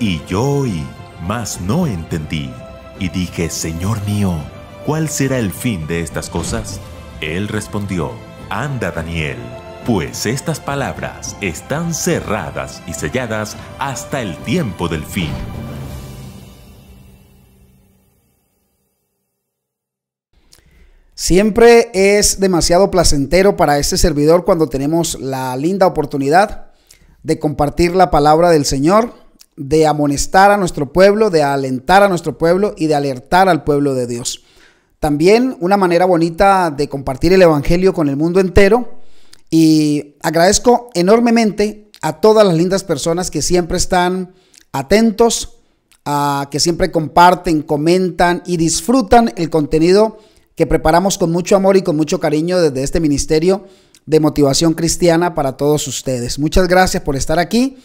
Y yo oí, mas no entendí. Y dije, Señor mío, ¿cuál será el fin de estas cosas? Él respondió, Anda Daniel, pues estas palabras están cerradas y selladas hasta el tiempo del fin. Siempre es demasiado placentero para este servidor cuando tenemos la linda oportunidad de compartir la palabra del Señor de amonestar a nuestro pueblo, de alentar a nuestro pueblo y de alertar al pueblo de Dios. También una manera bonita de compartir el Evangelio con el mundo entero. Y agradezco enormemente a todas las lindas personas que siempre están atentos, a que siempre comparten, comentan y disfrutan el contenido que preparamos con mucho amor y con mucho cariño desde este ministerio de motivación cristiana para todos ustedes. Muchas gracias por estar aquí.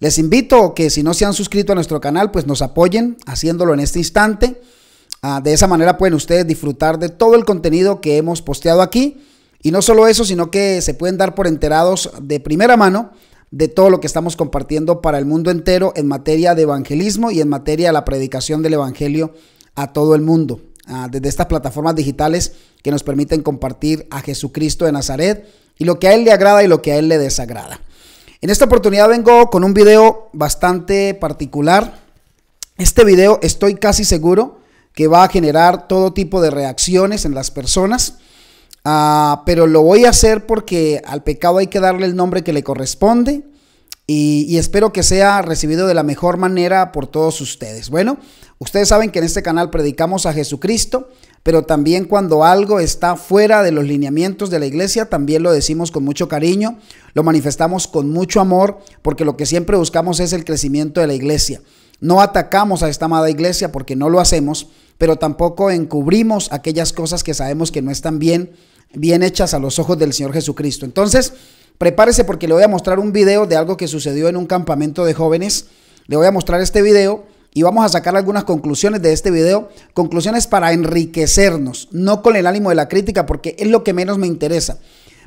Les invito que si no se han suscrito a nuestro canal, pues nos apoyen haciéndolo en este instante. Ah, de esa manera pueden ustedes disfrutar de todo el contenido que hemos posteado aquí. Y no solo eso, sino que se pueden dar por enterados de primera mano de todo lo que estamos compartiendo para el mundo entero en materia de evangelismo y en materia de la predicación del Evangelio a todo el mundo, ah, desde estas plataformas digitales que nos permiten compartir a Jesucristo de Nazaret y lo que a Él le agrada y lo que a Él le desagrada. En esta oportunidad vengo con un video bastante particular. Este video estoy casi seguro que va a generar todo tipo de reacciones en las personas, ah, pero lo voy a hacer porque al pecado hay que darle el nombre que le corresponde y espero que sea recibido de la mejor manera por todos ustedes. Bueno, ustedes saben que en este canal predicamos a Jesucristo pero también cuando algo está fuera de los lineamientos de la iglesia, también lo decimos con mucho cariño, lo manifestamos con mucho amor, porque lo que siempre buscamos es el crecimiento de la iglesia. No atacamos a esta amada iglesia porque no lo hacemos, pero tampoco encubrimos aquellas cosas que sabemos que no están bien, bien hechas a los ojos del Señor Jesucristo. Entonces, prepárese porque le voy a mostrar un video de algo que sucedió en un campamento de jóvenes. Le voy a mostrar este video y vamos a sacar algunas conclusiones de este video, conclusiones para enriquecernos, no con el ánimo de la crítica porque es lo que menos me interesa,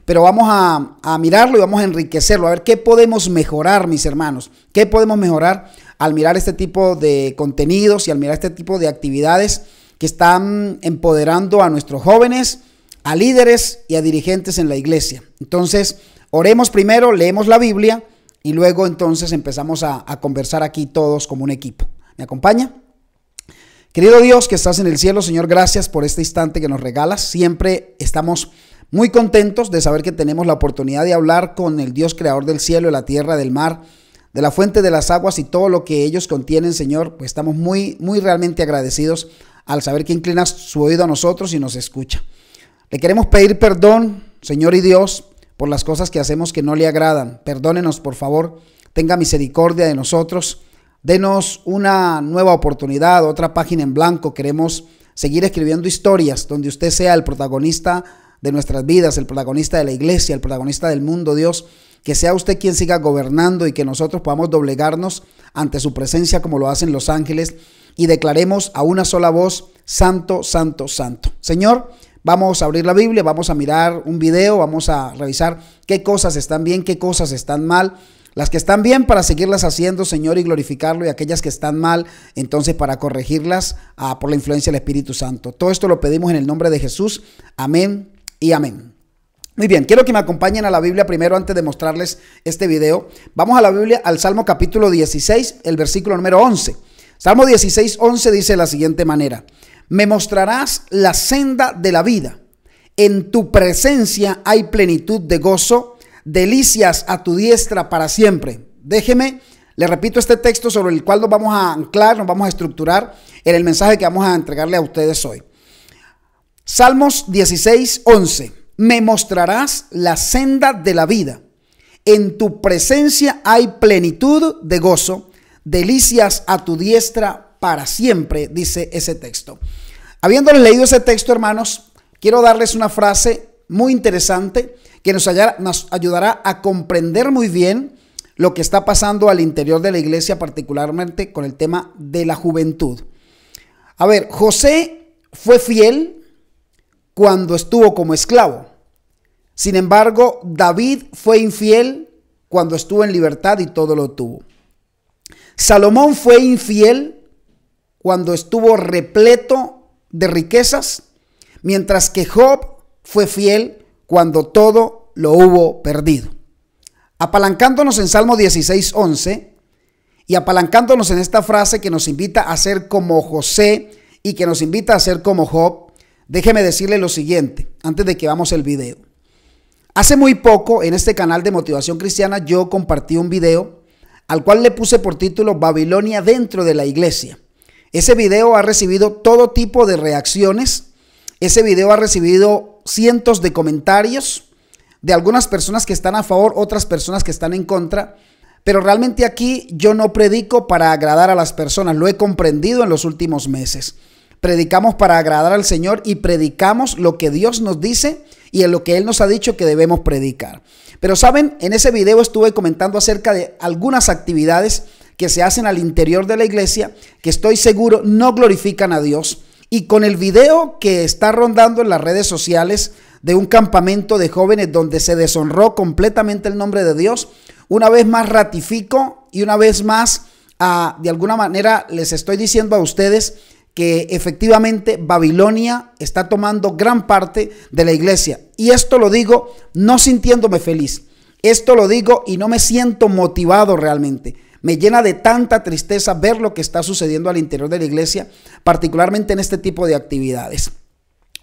pero vamos a, mirarlo y vamos a enriquecerlo, a ver qué podemos mejorar, mis hermanos, qué podemos mejorar al mirar este tipo de contenidos y al mirar este tipo de actividades que están empoderando a nuestros jóvenes, a líderes y a dirigentes en la iglesia. Entonces, oremos primero, leemos la Biblia y luego entonces empezamos a conversar aquí todos como un equipo. ¿Me acompaña? Querido Dios que estás en el cielo, Señor, gracias por este instante que nos regalas. Siempre estamos muy contentos de saber que tenemos la oportunidad de hablar con el Dios creador del cielo, de la tierra, del mar, de la fuente de las aguas y todo lo que ellos contienen, Señor. Pues estamos muy, muy realmente agradecidos al saber que inclinas su oído a nosotros y nos escucha. Le queremos pedir perdón, Señor y Dios, por las cosas que hacemos que no le agradan. Perdónenos, por favor. Tenga misericordia de nosotros. Denos una nueva oportunidad, otra página en blanco. Queremos seguir escribiendo historias donde usted sea el protagonista de nuestras vidas, el protagonista de la iglesia, el protagonista del mundo, Dios. Que sea usted quien siga gobernando y que nosotros podamos doblegarnos ante su presencia como lo hacen los ángeles y declaremos a una sola voz, Santo, Santo, Santo. Señor, vamos a abrir la Biblia, vamos a mirar un video, vamos a revisar qué cosas están bien, qué cosas están mal las que están bien para seguirlas haciendo, Señor, y glorificarlo, y aquellas que están mal, entonces para corregirlas ah, por la influencia del Espíritu Santo. Todo esto lo pedimos en el nombre de Jesús. Amén y amén. Muy bien, quiero que me acompañen a la Biblia primero antes de mostrarles este video. Vamos a la Biblia al Salmo capítulo 16, el versículo número 11. Salmo 16, 11 dice de la siguiente manera, me mostrarás la senda de la vida. En tu presencia hay plenitud de gozo delicias a tu diestra para siempre. Déjeme, le repito este texto sobre el cual nos vamos a anclar, nos vamos a estructurar en el mensaje que vamos a entregarle a ustedes hoy. Salmos 16, 11. Me mostrarás la senda de la vida. En tu presencia hay plenitud de gozo, delicias a tu diestra para siempre, dice ese texto. Habiéndoles leído ese texto, hermanos, quiero darles una frase muy interesante que nos, ayudará a comprender muy bien lo que está pasando al interior de la iglesia, particularmente con el tema de la juventud. A ver, José fue fiel cuando estuvo como esclavo. Sin embargo, David fue infiel cuando estuvo en libertad y todo lo tuvo. Salomón fue infiel cuando estuvo repleto de riquezas, mientras que Job fue fiel cuando todo lo hubo perdido. Apalancándonos en Salmo 16, 11 y apalancándonos en esta frase que nos invita a ser como José y que nos invita a ser como Job, déjeme decirle lo siguiente antes de que vamos el video. Hace muy poco en este canal de motivación cristiana yo compartí un video al cual le puse por título Babilonia dentro de la iglesia. Ese video ha recibido todo tipo de reacciones ese video ha recibido cientos de comentarios de algunas personas que están a favor, otras personas que están en contra. Pero realmente aquí yo no predico para agradar a las personas, lo he comprendido en los últimos meses. Predicamos para agradar al Señor y predicamos lo que Dios nos dice y en lo que Él nos ha dicho que debemos predicar. Pero saben, en ese video estuve comentando acerca de algunas actividades que se hacen al interior de la iglesia que estoy seguro no glorifican a Dios y con el video que está rondando en las redes sociales de un campamento de jóvenes donde se deshonró completamente el nombre de Dios, una vez más ratifico y una vez más, ah, de alguna manera, les estoy diciendo a ustedes que efectivamente Babilonia está tomando gran parte de la iglesia. Y esto lo digo no sintiéndome feliz. Esto lo digo y no me siento motivado realmente. Me llena de tanta tristeza ver lo que está sucediendo al interior de la iglesia, particularmente en este tipo de actividades.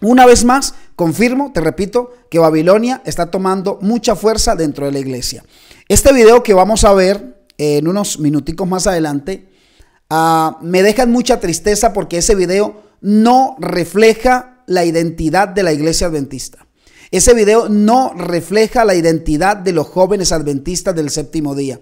Una vez más, confirmo, te repito, que Babilonia está tomando mucha fuerza dentro de la iglesia. Este video que vamos a ver eh, en unos minuticos más adelante, ah, me deja mucha tristeza porque ese video no refleja la identidad de la iglesia adventista. Ese video no refleja la identidad de los jóvenes adventistas del séptimo día.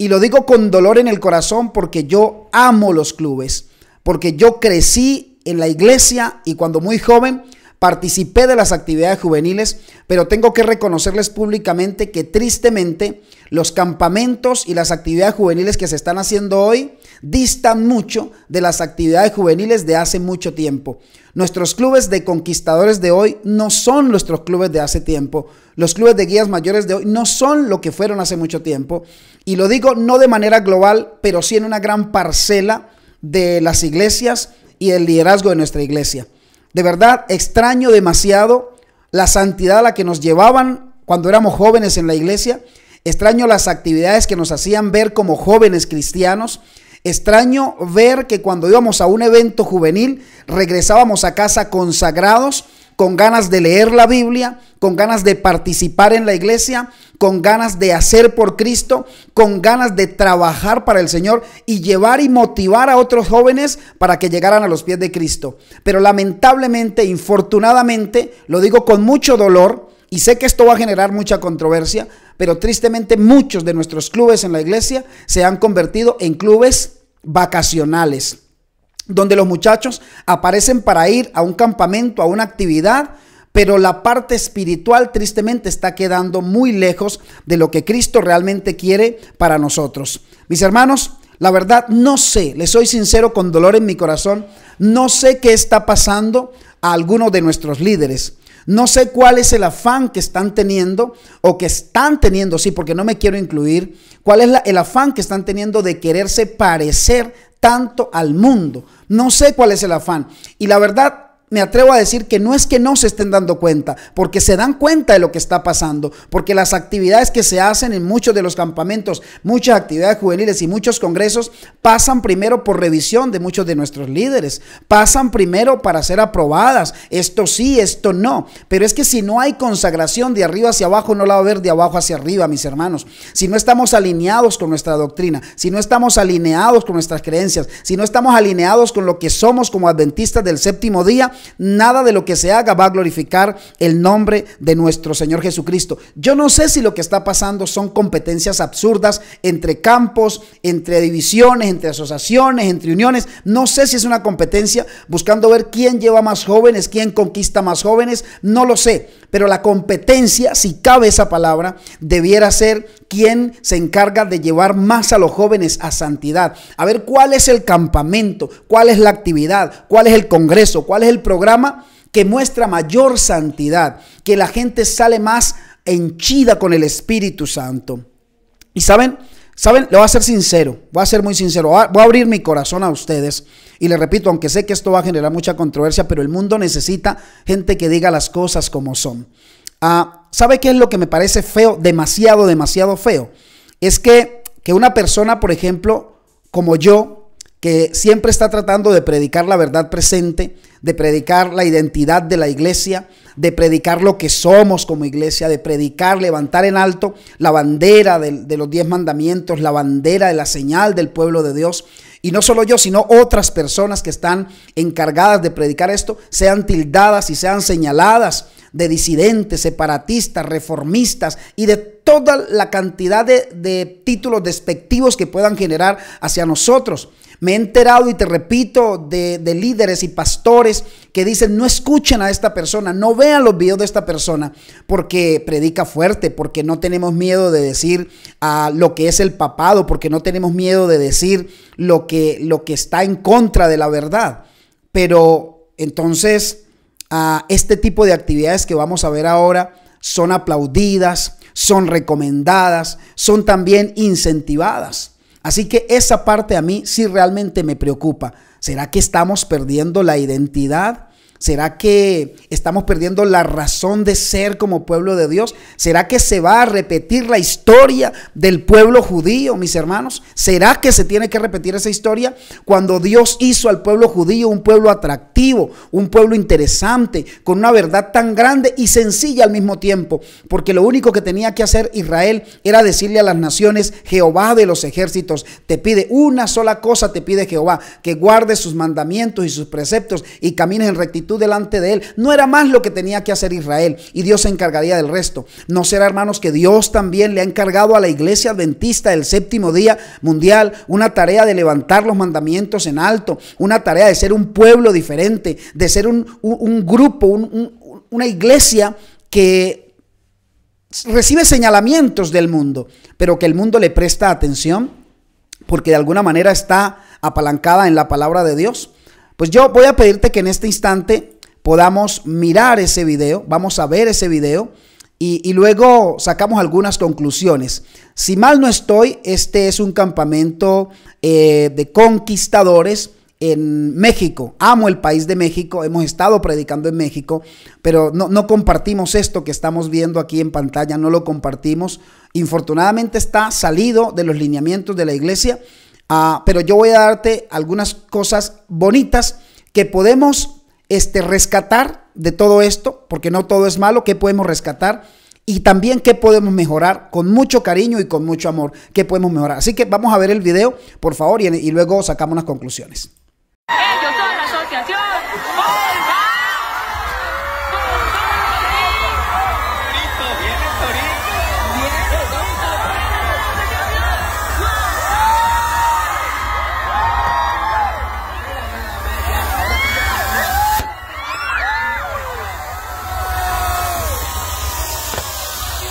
Y lo digo con dolor en el corazón porque yo amo los clubes, porque yo crecí en la iglesia y cuando muy joven participé de las actividades juveniles, pero tengo que reconocerles públicamente que tristemente los campamentos y las actividades juveniles que se están haciendo hoy distan mucho de las actividades juveniles de hace mucho tiempo. Nuestros clubes de conquistadores de hoy no son nuestros clubes de hace tiempo. Los clubes de guías mayores de hoy no son lo que fueron hace mucho tiempo. Y lo digo no de manera global, pero sí en una gran parcela de las iglesias y el liderazgo de nuestra iglesia. De verdad, extraño demasiado la santidad a la que nos llevaban cuando éramos jóvenes en la iglesia. Extraño las actividades que nos hacían ver como jóvenes cristianos. Extraño ver que cuando íbamos a un evento juvenil regresábamos a casa consagrados, con ganas de leer la Biblia, con ganas de participar en la iglesia, con ganas de hacer por Cristo, con ganas de trabajar para el Señor y llevar y motivar a otros jóvenes para que llegaran a los pies de Cristo. Pero lamentablemente, infortunadamente, lo digo con mucho dolor, y sé que esto va a generar mucha controversia, pero tristemente muchos de nuestros clubes en la iglesia se han convertido en clubes vacacionales, donde los muchachos aparecen para ir a un campamento, a una actividad, pero la parte espiritual tristemente está quedando muy lejos de lo que Cristo realmente quiere para nosotros. Mis hermanos, la verdad no sé, les soy sincero con dolor en mi corazón, no sé qué está pasando a alguno de nuestros líderes. No sé cuál es el afán que están teniendo o que están teniendo, sí, porque no me quiero incluir, cuál es el afán que están teniendo de quererse parecer tanto al mundo. No sé cuál es el afán. Y la verdad, me atrevo a decir que no es que no se estén dando cuenta, porque se dan cuenta de lo que está pasando, porque las actividades que se hacen en muchos de los campamentos, muchas actividades juveniles y muchos congresos pasan primero por revisión de muchos de nuestros líderes, pasan primero para ser aprobadas, esto sí, esto no, pero es que si no hay consagración de arriba hacia abajo, no la va a haber de abajo hacia arriba, mis hermanos, si no estamos alineados con nuestra doctrina, si no estamos alineados con nuestras creencias, si no estamos alineados con lo que somos como adventistas del séptimo día, nada de lo que se haga va a glorificar el nombre de nuestro Señor Jesucristo. Yo no sé si lo que está pasando son competencias absurdas entre campos, entre divisiones, entre asociaciones, entre uniones. No sé si es una competencia buscando ver quién lleva más jóvenes, quién conquista más jóvenes. No lo sé. Pero la competencia, si cabe esa palabra, debiera ser quién se encarga de llevar más a los jóvenes a santidad. A ver cuál es el campamento, cuál es la actividad, cuál es el congreso, cuál es el programa que muestra mayor santidad, que la gente sale más henchida con el Espíritu Santo. Y saben, saben, le voy a ser sincero, voy a ser muy sincero, voy a abrir mi corazón a ustedes. Y le repito, aunque sé que esto va a generar mucha controversia, pero el mundo necesita gente que diga las cosas como son. Ah, ¿Sabe qué es lo que me parece feo? Demasiado, demasiado feo. Es que, que una persona, por ejemplo, como yo, que siempre está tratando de predicar la verdad presente, de predicar la identidad de la iglesia, de predicar lo que somos como iglesia, de predicar, levantar en alto la bandera de, los diez mandamientos, la bandera de la señal del pueblo de Dios. Y no solo yo, sino otras personas que están encargadas de predicar esto, sean tildadas y sean señaladas de disidentes, separatistas, reformistas y de toda la cantidad de títulos despectivos que puedan generar hacia nosotros. Me he enterado y te repito de, líderes y pastores que dicen, no escuchen a esta persona, no vean los videos de esta persona porque predica fuerte, porque no tenemos miedo de decir a ah, lo que es el papado, porque no tenemos miedo de decir lo que, lo que está en contra de la verdad. Pero entonces, a ah, este tipo de actividades que vamos a ver ahora son aplaudidas, son recomendadas, son también incentivadas. Así que esa parte a mí sí realmente me preocupa. ¿Será que estamos perdiendo la identidad? ¿Será que estamos perdiendo la razón de ser como pueblo de Dios? ¿Será que se va a repetir la historia del pueblo judío, mis hermanos? ¿Será que se tiene que repetir esa historia cuando Dios hizo al pueblo judío un pueblo atractivo, un pueblo interesante, con una verdad tan grande y sencilla al mismo tiempo? Porque lo único que tenía que hacer Israel era decirle a las naciones, Jehová de los ejércitos te pide una sola cosa, te pide Jehová, que guardes sus mandamientos y sus preceptos y camines en rectitud delante de él. No era más lo que tenía que hacer Israel y Dios se encargaría del resto. No será, hermanos, que Dios también le ha encargado a la iglesia adventista del séptimo día mundial una tarea de levantar los mandamientos en alto, una tarea de ser un pueblo diferente, de ser un, grupo, una iglesia que recibe señalamientos del mundo, pero que el mundo le presta atención porque de alguna manera está apalancada en la palabra de Dios. Pues yo voy a pedirte que en este instante podamos mirar ese video, vamos a ver ese video y, luego sacamos algunas conclusiones. Si mal no estoy, este es un campamento eh, de conquistadores en México. Amo el país de México, hemos estado predicando en México, pero no, no, compartimos esto que estamos viendo aquí en pantalla, no lo compartimos. Infortunadamente está salido de los lineamientos de la iglesia, Ah, pero yo voy a darte algunas cosas bonitas que podemos este, rescatar de todo esto, porque no todo es malo, que podemos rescatar y también qué podemos mejorar con mucho cariño y con mucho amor, que podemos mejorar. Así que vamos a ver el video, por favor, y, y luego sacamos las conclusiones.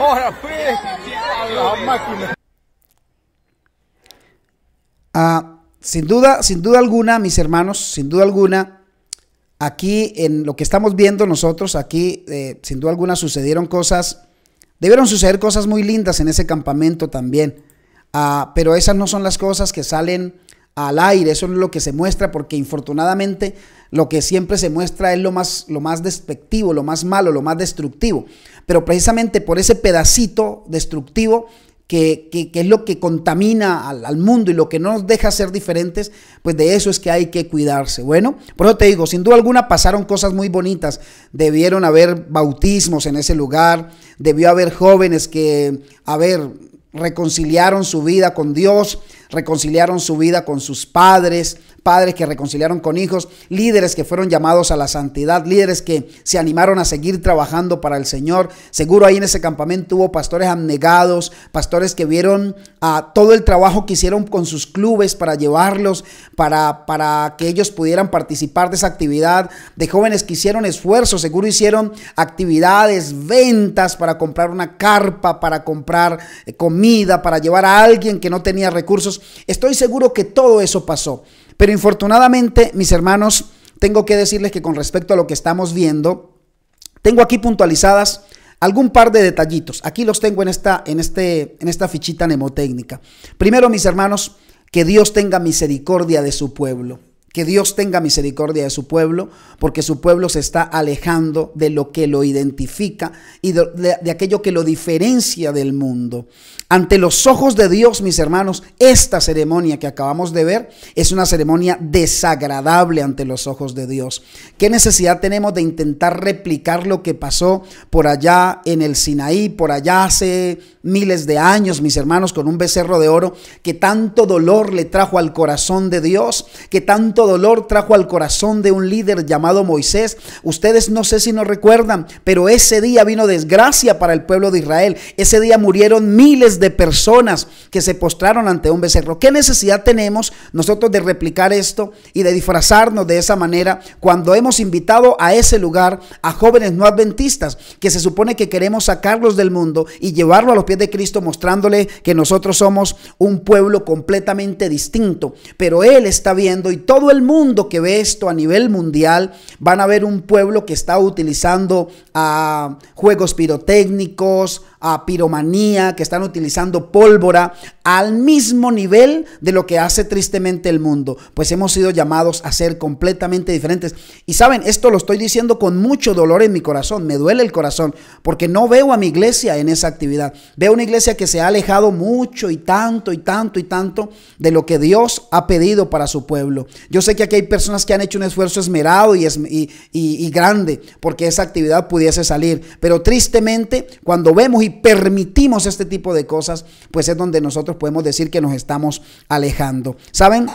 Ahora Ah, sin duda, sin duda alguna, mis hermanos, sin duda alguna, aquí en lo que estamos viendo nosotros, aquí eh, sin duda alguna sucedieron cosas, debieron suceder cosas muy lindas en ese campamento también, ah, pero esas no son las cosas que salen al aire, eso es lo que se muestra, porque infortunadamente lo que siempre se muestra es lo más, lo más despectivo, lo más malo, lo más destructivo. Pero precisamente por ese pedacito destructivo que, es lo que contamina al, mundo y lo que no nos deja ser diferentes, pues de eso es que hay que cuidarse. Bueno, por eso te digo, sin duda alguna pasaron cosas muy bonitas. Debieron haber bautismos en ese lugar, debió haber jóvenes que, a ver, reconciliaron su vida con Dios, reconciliaron su vida con sus padres, padres que reconciliaron con hijos, líderes que fueron llamados a la santidad, líderes que se animaron a seguir trabajando para el Señor. Seguro ahí en ese campamento hubo pastores abnegados, pastores que vieron a todo el trabajo que hicieron con sus clubes para llevarlos, para, para que ellos pudieran participar de esa actividad, de jóvenes que hicieron esfuerzo, seguro hicieron actividades, ventas para comprar una carpa, para comprar eh, comida, para llevar a alguien que no tenía recursos. Estoy seguro que todo eso pasó. Pero infortunadamente, mis hermanos, tengo que decirles que con respecto a lo que estamos viendo, tengo aquí puntualizadas algún par de detallitos. Aquí los tengo en esta, en este, en esta fichita mnemotécnica. Primero, mis hermanos, que Dios tenga misericordia de su pueblo. Que Dios tenga misericordia de su pueblo, porque su pueblo se está alejando de lo que lo identifica y de, aquello que lo diferencia del mundo. Ante los ojos de Dios, mis hermanos, esta ceremonia que acabamos de ver es una ceremonia desagradable ante los ojos de Dios. ¿Qué necesidad tenemos de intentar replicar lo que pasó por allá en el Sinaí, por allá hace miles de años, mis hermanos, con un becerro de oro que tanto dolor le trajo al corazón de Dios, que tanto dolor trajo al corazón de un líder llamado Moisés. Ustedes no sé si no recuerdan, pero ese día vino desgracia para el pueblo de Israel. Ese día murieron miles de personas que se postraron ante un becerro. ¿Qué necesidad tenemos nosotros de replicar esto y de disfrazarnos de esa manera cuando hemos invitado a ese lugar a jóvenes no adventistas que se supone que queremos sacarlos del mundo y llevarlo a los pies de Cristo mostrándole que nosotros somos un pueblo completamente distinto? Pero Él está viendo y todo el mundo que ve esto a nivel mundial van a ver un pueblo que está utilizando a juegos pirotécnicos, a piromanía, que están utilizando pólvora al mismo nivel de lo que hace tristemente el mundo. Pues hemos sido llamados a ser completamente diferentes. Y saben, esto lo estoy diciendo con mucho dolor en mi corazón, me duele el corazón, porque no veo a mi iglesia en esa actividad. Veo una iglesia que se ha alejado mucho y tanto y tanto y tanto de lo que Dios ha pedido para su pueblo. Yo sé que aquí hay personas que han hecho un esfuerzo esmerado y, es, y grande porque esa actividad pudiese salir, pero tristemente cuando vemos y permitimos este tipo de cosas, pues es donde nosotros podemos decir que nos estamos alejando. ¿Saben?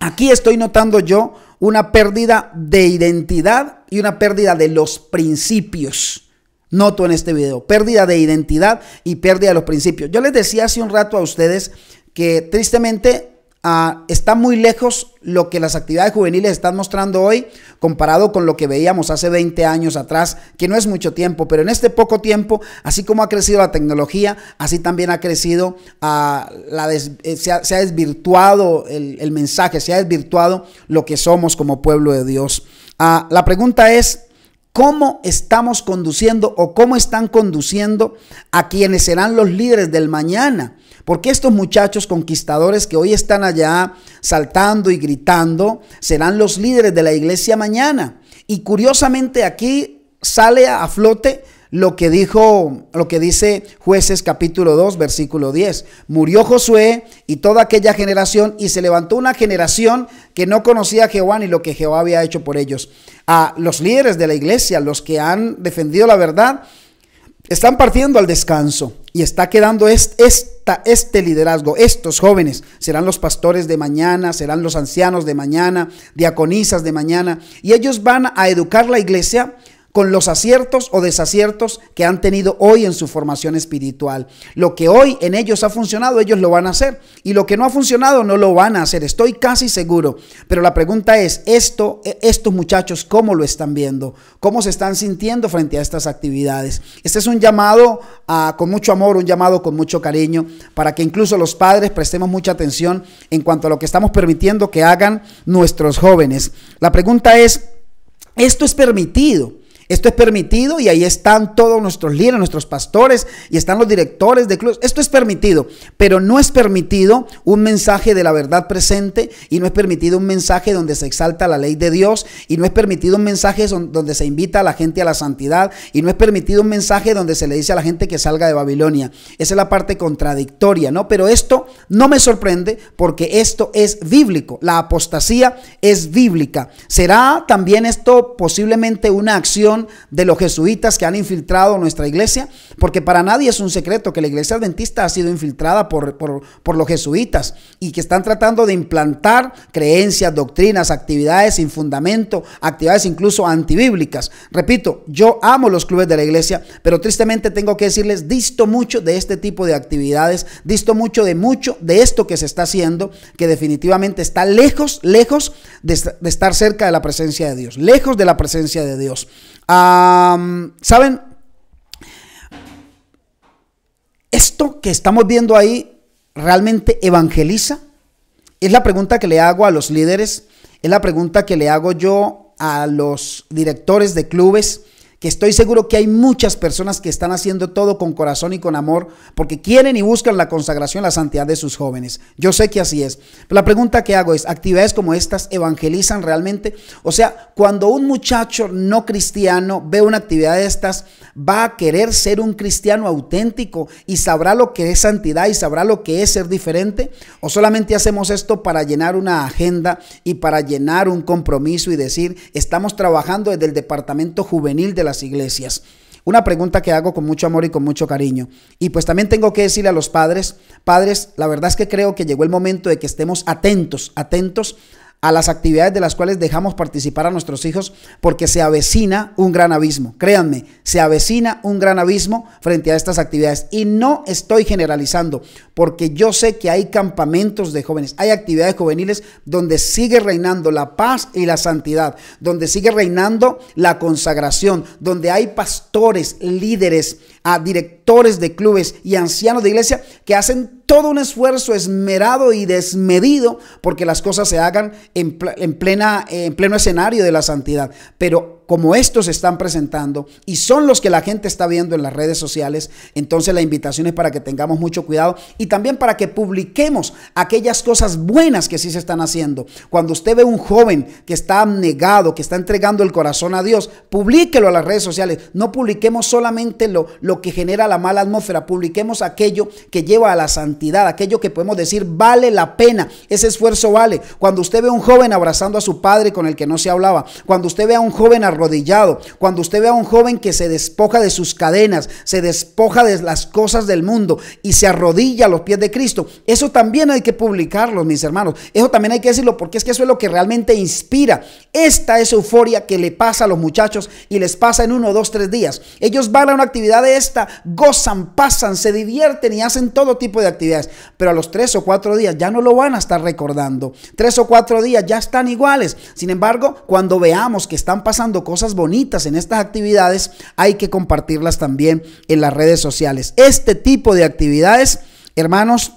Aquí estoy notando yo una pérdida de identidad y una pérdida de los principios. Noto en este video, pérdida de identidad y pérdida de los principios. Yo les decía hace un rato a ustedes que tristemente Ah, está muy lejos lo que las actividades juveniles están mostrando hoy comparado con lo que veíamos hace 20 años atrás, que no es mucho tiempo, pero en este poco tiempo, así como ha crecido la tecnología, así también ha crecido, ah, la eh, se, ha, desvirtuado el, mensaje, se ha desvirtuado lo que somos como pueblo de Dios. Ah, la pregunta es, ¿cómo estamos conduciendo o cómo están conduciendo a quienes serán los líderes del mañana? Porque estos muchachos conquistadores que hoy están allá saltando y gritando serán los líderes de la iglesia mañana. Y curiosamente aquí sale a flote lo que dijo, lo que dice Jueces capítulo 2, versículo 10. Murió Josué y toda aquella generación y se levantó una generación que no conocía a Jehová ni lo que Jehová había hecho por ellos. A los líderes de la iglesia, los que han defendido la verdad, están partiendo al descanso. Y está quedando este, este liderazgo. Estos jóvenes serán los pastores de mañana, serán los ancianos de mañana, diaconisas de mañana. Y ellos van a educar la iglesia con los aciertos o desaciertos que han tenido hoy en su formación espiritual. Lo que hoy en ellos ha funcionado, ellos lo van a hacer. Y lo que no ha funcionado, no lo van a hacer. Estoy casi seguro. Pero la pregunta es, esto, e-, estos muchachos, ¿cómo lo están viendo? ¿Cómo se están sintiendo frente a estas actividades? Este es un llamado ah, con mucho amor, un llamado con mucho cariño, para que incluso los padres prestemos mucha atención en cuanto a lo que estamos permitiendo que hagan nuestros jóvenes. La pregunta es, ¿esto es permitido? Esto es permitido y ahí están todos nuestros líderes, nuestros pastores y están los directores de clubes. Esto es permitido, pero no es permitido un mensaje de la verdad presente y no es permitido un mensaje donde se exalta la ley de Dios y no es permitido un mensaje donde se invita a la gente a la santidad y no es permitido un mensaje donde se le dice a la gente que salga de Babilonia. Esa es la parte contradictoria, ¿no? Pero esto no me sorprende porque esto es bíblico. La apostasía es bíblica. ¿Será también esto posiblemente una acción de los jesuitas que han infiltrado nuestra iglesia, porque para nadie es un secreto que la iglesia adventista ha sido infiltrada por, los jesuitas y que están tratando de implantar creencias, doctrinas, actividades sin fundamento, actividades incluso antibíblicas. Repito, yo amo los clubes de la iglesia, pero tristemente tengo que decirles, disto mucho de este tipo de actividades, disto mucho de mucho de esto que se está haciendo, que definitivamente está lejos, lejos de estar cerca de la presencia de Dios, lejos de la presencia de Dios. ¿Saben? ¿Esto que estamos viendo ahí realmente evangeliza? Es la pregunta que le hago a los líderes, es la pregunta que le hago yo a los directores de clubes, que estoy seguro que hay muchas personas que están haciendo todo con corazón y con amor porque quieren y buscan la consagración, la santidad de sus jóvenes. Yo sé que así es. la pregunta que hago es, ¿actividades como estas evangelizan realmente? O sea, cuando un muchacho no cristiano ve una actividad de estas, va a querer ser un cristiano auténtico y sabrá lo que es santidad y sabrá lo que es ser diferente. O solamente hacemos esto para llenar una agenda y para llenar un compromiso y decir, estamos trabajando desde el departamento juvenil de la iglesias. Una pregunta que hago con mucho amor y con mucho cariño. Y pues también tengo que decirle a los padres, padres, la verdad es que creo que llegó el momento de que estemos atentos, atentos a las actividades de las cuales dejamos participar a nuestros hijos porque se avecina un gran abismo. Créanme, se avecina un gran abismo frente a estas actividades. Y no estoy generalizando porque yo sé que hay campamentos de jóvenes, hay actividades juveniles donde sigue reinando la paz y la santidad, donde sigue reinando la consagración, donde hay pastores, líderes, directores de clubes y ancianos de iglesia que hacen todo un esfuerzo esmerado y desmedido porque las cosas se hagan en, plena, en pleno escenario de la santidad. Pero como estos se están presentando y son los que la gente está viendo en las redes sociales, entonces la invitación es para que tengamos mucho cuidado y también para que publiquemos aquellas cosas buenas que sí se están haciendo. Cuando usted ve un joven que está abnegado, que está entregando el corazón a Dios, publíquelo a las redes sociales. No publiquemos solamente lo, lo que genera la mala atmósfera, publiquemos aquello que lleva a la santidad, aquello que podemos decir vale la pena, ese esfuerzo vale. Cuando usted ve a un joven abrazando a su padre con el que no se hablaba, cuando usted ve a un joven arrojando arrodillado, cuando usted ve a un joven que se despoja de sus cadenas, se despoja de las cosas del mundo y se arrodilla a los pies de Cristo, eso también hay que publicarlo, mis hermanos. Eso también hay que decirlo porque es que eso es lo que realmente inspira. Esta es euforia que le pasa a los muchachos y les pasa en uno, dos, tres días. Ellos van a una actividad de esta, gozan, pasan, se divierten y hacen todo tipo de actividades, pero a los tres o cuatro días ya no lo van a estar recordando. Tres o cuatro días ya están iguales. Sin embargo, cuando veamos que están pasando cosas bonitas en estas actividades, hay que compartirlas también en las redes sociales. Este tipo de actividades, hermanos,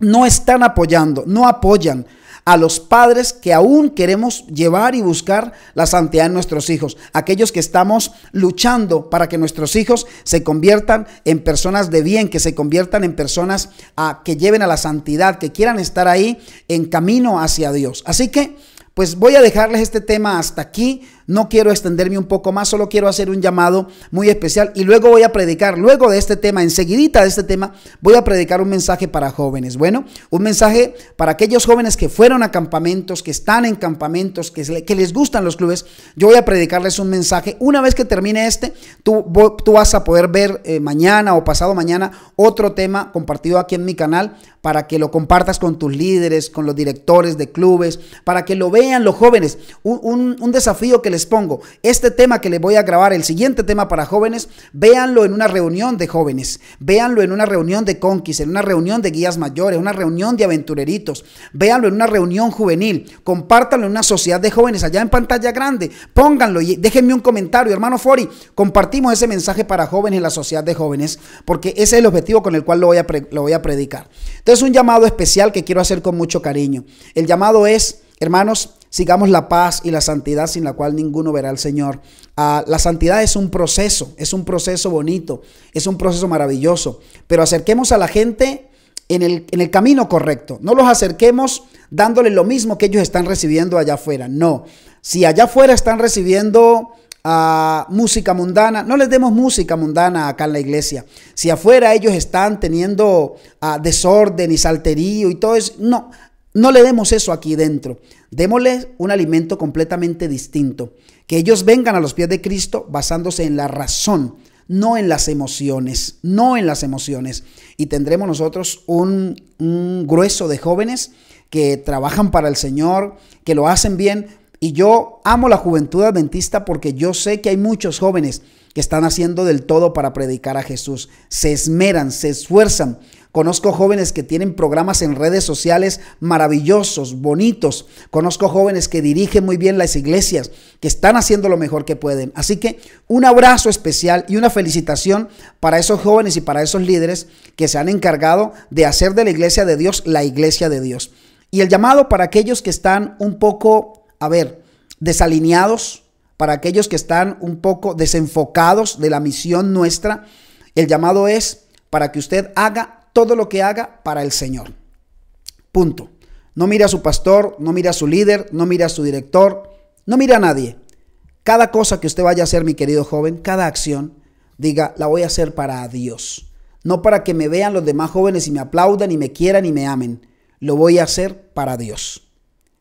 no están apoyando, no apoyan a los padres que aún queremos llevar y buscar la santidad en nuestros hijos, aquellos que estamos luchando para que nuestros hijos se conviertan en personas de bien, que se conviertan en personas a, ah, que lleven a la santidad, que quieran estar ahí en camino hacia Dios. Así que, pues voy a dejarles este tema hasta aquí. No quiero extenderme un poco más, solo quiero hacer un llamado muy especial y luego voy a predicar, luego de este tema, enseguidita de este tema, voy a predicar un mensaje para jóvenes. Bueno, un mensaje para aquellos jóvenes que fueron a campamentos, que están en campamentos, que, les gustan los clubes. Yo voy a predicarles un mensaje. Una vez que termine este, tú, vas a poder ver eh, mañana o pasado mañana otro tema compartido aquí en mi canal para que lo compartas con tus líderes, con los directores de clubes, para que lo vean los jóvenes. Un, un desafío que les les pongo, este tema que les voy a grabar, el siguiente tema para jóvenes, véanlo en una reunión de jóvenes, véanlo en una reunión de conquis, en una reunión de guías mayores, una reunión de aventureritos, véanlo en una reunión juvenil, compártanlo en una sociedad de jóvenes allá en pantalla grande, pónganlo y déjenme un comentario, hermano Fori, compartimos ese mensaje para jóvenes en la sociedad de jóvenes, porque ese es el objetivo con el cual lo voy a, lo voy a predicar. Entonces, un llamado especial que quiero hacer con mucho cariño. El llamado es, hermanos, Sigamos la paz y la santidad sin la cual ninguno verá al Señor. Ah, la santidad es un proceso, es un proceso bonito, es un proceso maravilloso, pero acerquemos a la gente en el, camino correcto. No los acerquemos dándoles lo mismo que ellos están recibiendo allá afuera. No, si allá afuera están recibiendo... Ah, música mundana. No les demos música mundana acá en la iglesia. Si afuera ellos están teniendo ah, desorden y salterío y todo eso, no, no le demos eso aquí dentro. Démosles un alimento completamente distinto. Que ellos vengan a los pies de Cristo basándose en la razón, no en las emociones, no en las emociones. Y tendremos nosotros un, un grueso de jóvenes que trabajan para el Señor, que lo hacen bien. Y yo amo la juventud adventista porque yo sé que hay muchos jóvenes que están haciendo del todo para predicar a Jesús. Se esmeran, se esfuerzan, Conozco jóvenes que tienen programas en redes sociales maravillosos, bonitos. Conozco jóvenes que dirigen muy bien las iglesias, que están haciendo lo mejor que pueden. Así que un abrazo especial y una felicitación para esos jóvenes y para esos líderes que se han encargado de hacer de la iglesia de Dios la iglesia de Dios. Y el llamado para aquellos que están un poco, a ver, desalineados, para aquellos que están un poco desenfocados de la misión nuestra, el llamado es para que usted haga todo lo que haga para el Señor. Punto. No mire a su pastor, no mira a su líder, no mira a su director, no mira a nadie. Cada cosa que usted vaya a hacer, mi querido joven, cada acción, diga, la voy a hacer para Dios. No para que me vean los demás jóvenes y me aplaudan y me quieran y me amen. Lo voy a hacer para Dios.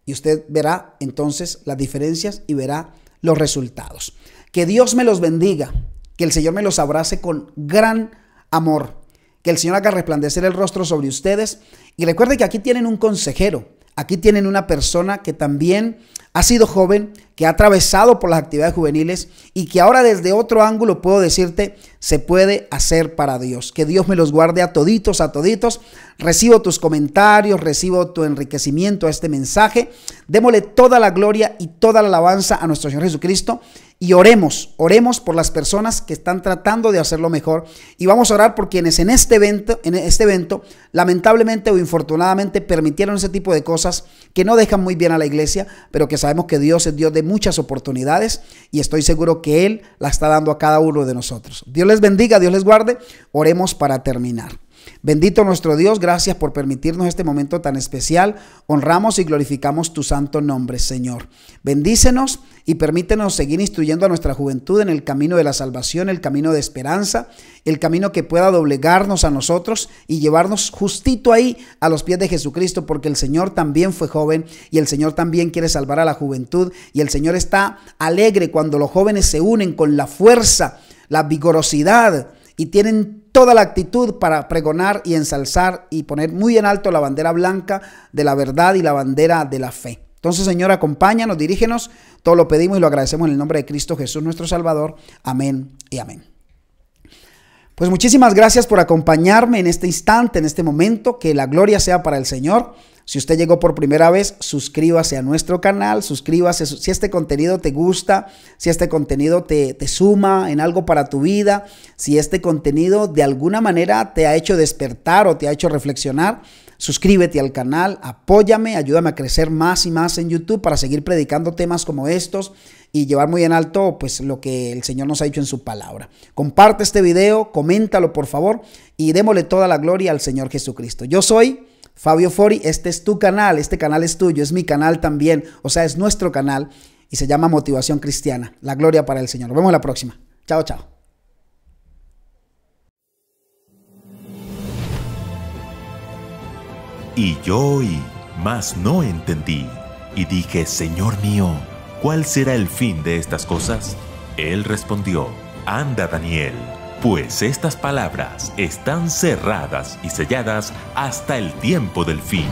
Y usted verá entonces las diferencias y verá los resultados. Que Dios me los bendiga, que el Señor me los abrace con gran amor que el Señor haga resplandecer el rostro sobre ustedes. Y recuerde que aquí tienen un consejero, aquí tienen una persona que también ha sido joven, que ha atravesado por las actividades juveniles y que ahora desde otro ángulo puedo decirte, se puede hacer para Dios. Que Dios me los guarde a toditos, a toditos. Recibo tus comentarios, recibo tu enriquecimiento a este mensaje. Démosle toda la gloria y toda la alabanza a nuestro Señor Jesucristo y oremos, oremos por las personas que están tratando de hacerlo mejor y vamos a orar por quienes en este evento, en este evento lamentablemente o infortunadamente permitieron ese tipo de cosas que no dejan muy bien a la iglesia, pero que sabemos que Dios es Dios de muchas oportunidades y estoy seguro que Él la está dando a cada uno de nosotros. Dios les bendiga, Dios les guarde. Oremos para terminar. Bendito nuestro Dios, gracias por permitirnos este momento tan especial. Honramos y glorificamos tu santo nombre, Señor. Bendícenos y permítenos seguir instruyendo a nuestra juventud en el camino de la salvación, el camino de esperanza, el camino que pueda doblegarnos a nosotros y llevarnos justito ahí a los pies de Jesucristo, porque el Señor también fue joven y el Señor también quiere salvar a la juventud y el Señor está alegre cuando los jóvenes se unen con la fuerza, la vigorosidad y tienen toda la actitud para pregonar y ensalzar y poner muy en alto la bandera blanca de la verdad y la bandera de la fe. Entonces, Señor, acompáñanos, dirígenos. Todo lo pedimos y lo agradecemos en el nombre de Cristo Jesús, nuestro Salvador. Amén y amén. Pues muchísimas gracias por acompañarme en este instante, en este momento. Que la gloria sea para el Señor. Si usted llegó por primera vez, suscríbase a nuestro canal, suscríbase si este contenido te gusta, si este contenido te, suma en algo para tu vida, si este contenido de alguna manera te ha hecho despertar o te ha hecho reflexionar, suscríbete al canal, apóyame, ayúdame a crecer más y más en YouTube para seguir predicando temas como estos y llevar muy en alto pues lo que el Señor nos ha dicho en su palabra. Comparte este video, coméntalo por favor y démosle toda la gloria al Señor Jesucristo. Yo soy Fabio Fori, este es tu canal, este canal es tuyo, es mi canal también, o sea, es nuestro canal y se llama Motivación Cristiana. La gloria para el Señor. Nos vemos la próxima. Chao, chao. Y yo hoy más no entendí. Y dije, Señor mío, ¿cuál será el fin de estas cosas? Él respondió, Anda, Daniel pues estas palabras están cerradas y selladas hasta el tiempo del fin.